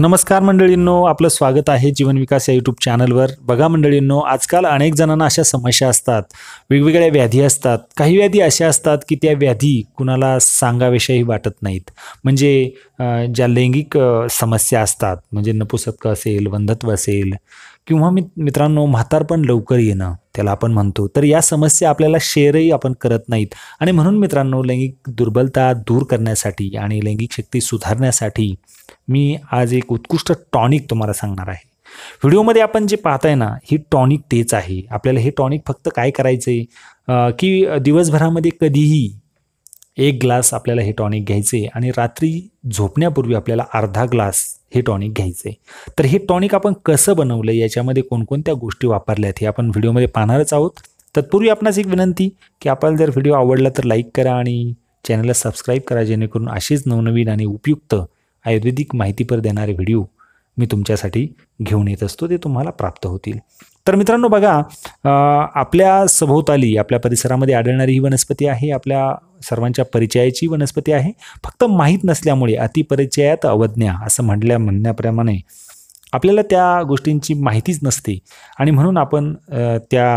नमस्कार मंडळींनो आपलं स्वागत आहे जीवन विकास या यूट्यूब चॅनलवर बघा मंडळींनो आजकाल अनेक जणांना अशा समस्या असतात वेगवेगळ्या व्याधी असतात काही व्याधी अशा असतात की त्या व्याधी कुणाला सांगाविषयी वाटत नाहीत म्हणजे ज्या लैंगिक समस्या असतात म्हणजे नपुसत्क असेल वंधत्व असेल किंवा मी मित्रांनो म्हातार पण लवकर येणं त्याला आपण म्हणतो तर या समस्या आपल्याला शेअरही आपण करत नाहीत आणि म्हणून मित्रांनो लैंगिक दुर्बलता दूर करण्यासाठी आणि लैंगिक शक्ती सुधारण्यासाठी मी आज एक उत्कृष्ट टॉनिक तुम्हाला सांगणार आहे व्हिडिओमध्ये आपण जे पाहताय ना ही टॉनिक तेच आहे आपल्याला हे टॉनिक फक्त काय करायचं आहे की दिवसभरामध्ये कधीही एक ग्लास आपल्याला हे टॉनिक घ्यायचे आणि रात्री झोपण्यापूर्वी आपल्याला अर्धा ग्लास हे टॉनिक घ्यायचं आहे तर हे टॉनिक आपण कसं बनवलं याच्यामध्ये कोणकोणत्या गोष्टी वापरल्या आहेत हे आपण व्हिडिओमध्ये पाहणारच आहोत तत्पूर्वी आपणास एक विनंती की आपल्याला जर व्हिडिओ आवडला तर लाईक करा आणि चॅनलला सबस्क्राईब करा जेणेकरून अशीच नवनवीन आणि उपयुक्त आयुर्वेदिक माहितीपर देणारे व्हिडिओ मी तुमच्यासाठी घेऊन येत असतो ते तुम्हाला प्राप्त होतील तर मित्रांनो बघा आपल्या सभोवताली आपल्या परिसरामध्ये आढळणारी ही वनस्पती आहे आपल्या सर्वांच्या परिचयाची वनस्पती आहे फक्त माहीत नसल्यामुळे अतिपरिचयात अवज्ञा असं म्हटल्या म्हणण्याप्रमाणे आपल्याला त्या गोष्टींची माहितीच नसते आणि म्हणून आपण त्या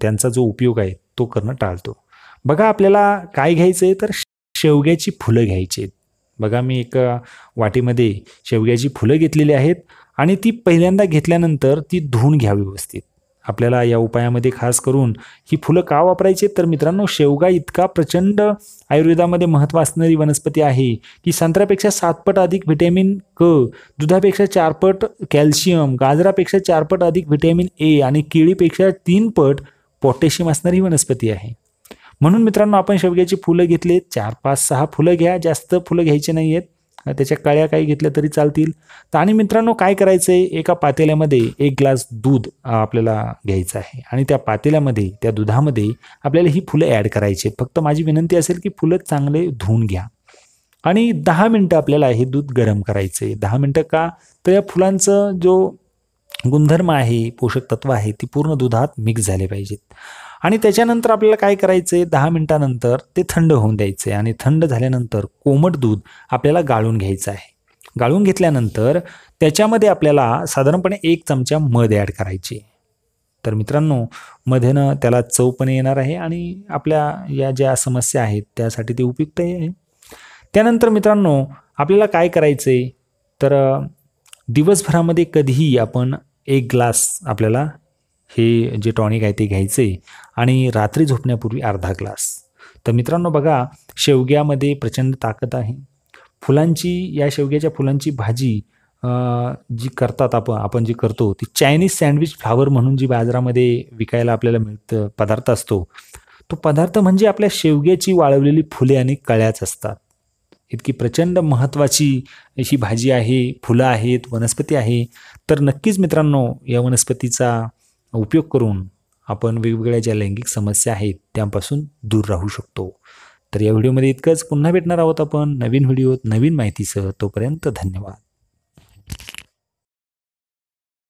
त्यांचा जो उपयोग आहे तो करणं टाळतो बघा आपल्याला काय घ्यायचं आहे तर शेवग्याची फुलं घ्यायची आहेत बघा मी एका वाटीमध्ये शेवग्याची फुलं घेतलेली आहेत आणि ती पहिल्यांदा घेतल्यानंतर ती धुवून घ्यावी व्यवस्थित आपल्याला या उपायामध्ये खास करून ही फुलं का वापरायची तर मित्रांनो शेवगा इतका प्रचंड आयुर्वेदामध्ये महत्त्व असणारी वनस्पती आहे की संत्र्यापेक्षा सातपट अधिक व्हिटॅमिन क दुधापेक्षा चारपट कॅल्शियम गाजरापेक्षा चारपट अधिक व्हिटॅमिन ए आणि केळीपेक्षा तीनपट पोटॅशियम असणारी वनस्पती आहे म्हणून मित्रांनो आपण शेवग्याची फुलं घेतली चार पाच सहा फुलं घ्या जास्त फुलं घ्यायची नाही आहेत त्याच्या कळ्या काही घेतल्या तरी चालतील तर आणि मित्रांनो काय करायचं आहे एका पातेल्यामध्ये एक ग्लास दूध आपल्याला घ्यायचं आहे आणि त्या पातेल्यामध्ये त्या दुधामध्ये आपल्याला ही फुलं ॲड करायची आहेत फक्त माझी विनंती असेल की फुलं चांगले धुवून घ्या आणि दहा मिनटं आपल्याला हे दूध गरम करायचं आहे दहा मिनटं का तर या फुलांचं जो गुणधर्म आहे पोषक तत्व आहे ती पूर्ण दुधात मिक्स झाले पाहिजेत आणि त्याच्यानंतर आपल्याला काय करायचं आहे दहा मिनटानंतर ते थंड होऊन द्यायचं आहे आणि थंड झाल्यानंतर कोमट दूध आपल्याला गाळून घ्यायचं आहे गाळून घेतल्यानंतर त्याच्यामध्ये आपल्याला साधारणपणे एक चमचा मध ॲड करायची तर मित्रांनो मध्येनं त्याला चव पण येणार आहे आणि आपल्या या ज्या समस्या आहेत त्यासाठी ते उपयुक्त आहे त्यानंतर मित्रांनो आपल्याला काय करायचं आहे तर दिवसभरामध्ये कधीही आपण एक ग्लास आपल्याला हे जे टॉनिक आहे ते घ्यायचे आणि रात्री झोपण्यापूर्वी अर्धा ग्लास तर मित्रांनो बघा शेवग्यामध्ये प्रचंड ताकद आहे फुलांची या शेवग्याच्या फुलांची भाजी जी करतात आपण आपण जी करतो ती चायनीज सँडविच फ्लावर म्हणून जी बाजारामध्ये विकायला आपल्याला मिळतं पदार्थ असतो तो पदार्थ म्हणजे आपल्या शेवग्याची वाळवलेली फुले आणि कळ्याच असतात इतकी प्रचंड महत्त्वाची अशी भाजी आहे फुलं आहेत वनस्पती आहे तर नक्कीच मित्रांनो या वनस्पतीचा उपयोग करून आपण वेगवेगळ्या ज्या लैंगिक समस्या आहेत त्यापासून दूर राहू शकतो तर या व्हिडिओमध्ये इतकंच पुन्हा भेटणार आहोत आपण नवीन व्हिडिओत नवीन माहितीसह तोपर्यंत धन्यवाद